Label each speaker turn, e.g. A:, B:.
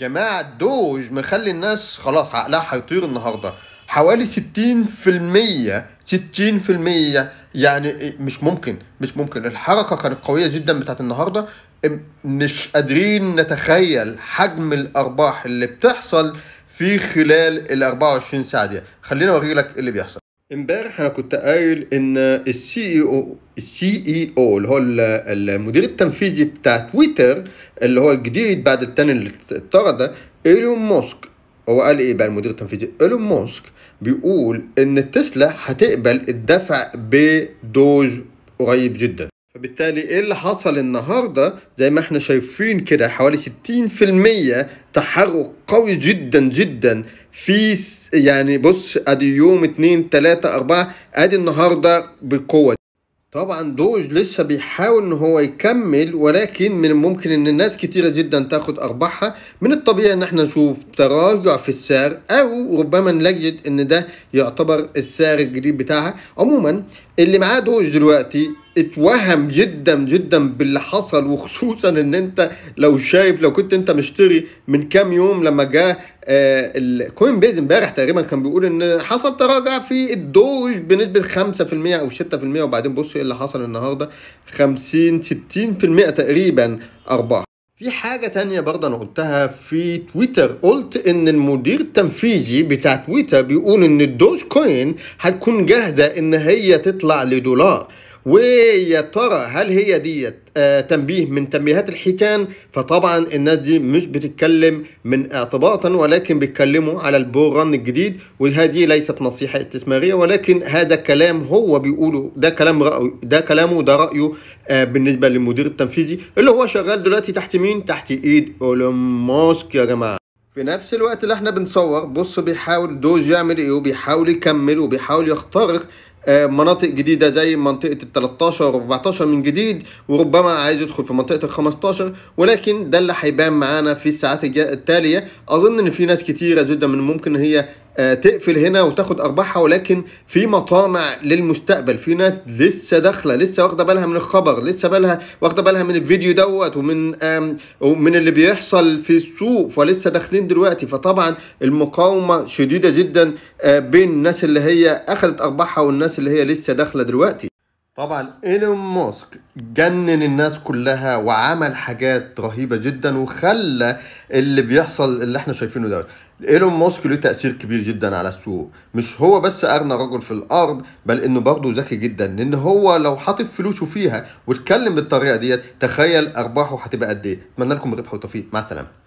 A: جماعة دوج مخلي الناس خلاص عقلها هيطير النهاردة حوالي ستين في المية ستين في المية يعني إيه، مش ممكن مش ممكن الحركة كانت قوية جدا بتاعت النهاردة مش قادرين نتخيل حجم الأرباح اللي بتحصل في خلال ال 24 ساعة دي خليني أوريلك إيه اللي بيحصل امبارح انا كنت قايل ان السي او السي اي او اللي هو المدير التنفيذي بتاع تويتر اللي هو الجديد بعد التاني اللي طرده ايلون ماسك هو قال ايه بقى المدير التنفيذي ايلون ماسك بيقول ان تسلا هتقبل الدفع بدوز قريب جدا فبالتالي ايه اللي حصل النهارده زي ما احنا شايفين كده حوالي 60% تحرك قوي جدا جدا في يعني بص ادي يوم 2 3 4 ادي النهارده بقوه طبعا دوج لسه بيحاول ان هو يكمل ولكن من الممكن ان الناس كتيرة جدا تاخد ارباحها من الطبيعي ان احنا نشوف تراجع في السعر او ربما نجد ان ده يعتبر السعر الجديد بتاعها عموما اللي معاه دوج دلوقتي اتوهم جدا جدا باللي حصل وخصوصا ان انت لو شايف لو كنت انت مشتري من كام يوم لما جاء الكوين بيز امبارح تقريبا كان بيقول ان حصل تراجع في الدوج بنسبه 5% او 6% وبعدين بص ايه اللي حصل النهارده 50 60% تقريبا ارباح في حاجة تانية برضه أنا قلتها في تويتر قلت إن المدير التنفيذي بتاع تويتر بيقول إن الدوج كوين هتكون جاهزة إن هي تطلع لدولار ويا ترى هل هي ديت آه، تنبيه من تنبيهات الحيتان فطبعا الناس دي مش بتتكلم من اعتباطا ولكن بيتكلموا على البوران الجديد وهذه ليست نصيحة استثمارية ولكن هذا كلام هو بيقوله ده كلام رأيه ده كلامه ده رأيه آه، بالنسبة للمدير التنفيذي اللي هو شغال دلوقتي تحت مين تحت ايد اولون ماسك يا جماعة في نفس الوقت اللي احنا بنصور بص بيحاول دوج يعمل ايه وبيحاول يكمل وبيحاول يخترق آه، مناطق جديده زي منطقه ال 13 و 14 من جديد وربما عايز يدخل في منطقه ال 15 ولكن ده اللي هيبان معانا في الساعات التاليه اظن ان في ناس كتيره جدا من ممكن هي آه، تقفل هنا وتاخد ارباحها ولكن في مطامع للمستقبل في ناس لسه داخله لسه واخده بالها من الخبر لسه بالها واخده بالها من الفيديو دوت ومن ومن اللي بيحصل في السوق فلسه داخلين دلوقتي فطبعا المقاومه شديده جدا آه، بين الناس اللي هي اخذت ارباحها والناس اللي هي لسه داخله دلوقتي طبعا ايلون ماسك جنن الناس كلها وعمل حاجات رهيبه جدا وخلى اللي بيحصل اللي احنا شايفينه دوت ايلون ماسك له تاثير كبير جدا على السوق مش هو بس اغنى رجل في الارض بل انه برضه ذكي جدا لان هو لو حاطط فلوسه فيها واتكلم بالطريقه ديت تخيل ارباحه هتبقى قد ايه اتمنى لكم ربح وتوفيق مع السلامه